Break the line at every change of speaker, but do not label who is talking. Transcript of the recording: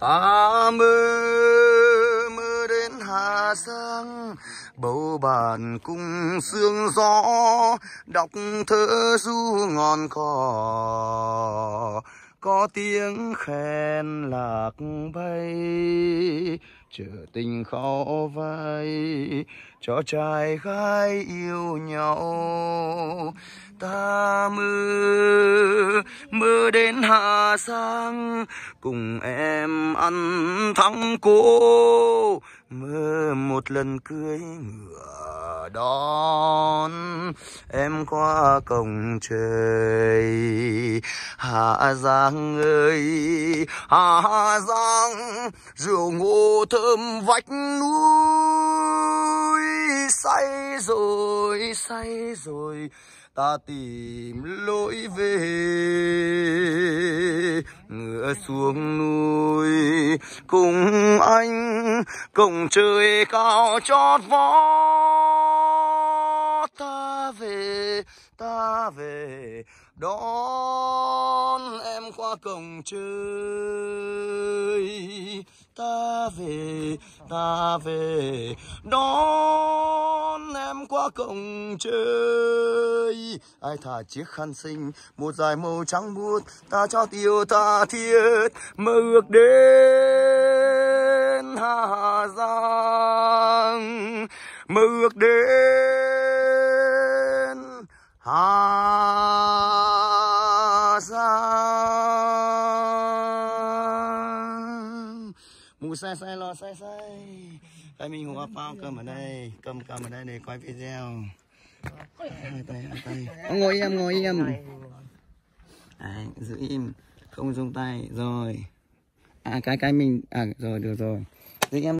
ta mưa mưa đến hà sang bầu bàn cung sương gió đọc thơ du ngon cỏ có tiếng khen lạc bay chợ tình khó vay cho trai gái yêu nhau ta mưa mưa đến Hà Giang cùng em ăn thắng cố mơ một lần cưới ngựa đón em qua cổng trời Hà Giang ơi Hà Giang rượu ngô thơm vách núi say rồi tôi say rồi ta tìm lối về ngựa xuống núi cùng anh cùng trời cao chót vó ta về ta về đón em qua cổng trời ta về ta về đón qua cổng trời ai thả chiếc khăn sinh một dài màu trắng buốt ta cho tiêu ta thiết mơ ước đến hà giang mơ ước đến hà mù sai sai lo sai sai tay mình ngủ bao cầm ở đây cầm cầm ở đây để quay video hai tay hai tay ngồi im ngồi im à, giữ im không dùng tay rồi à cái cái mình à rồi được rồi giữ em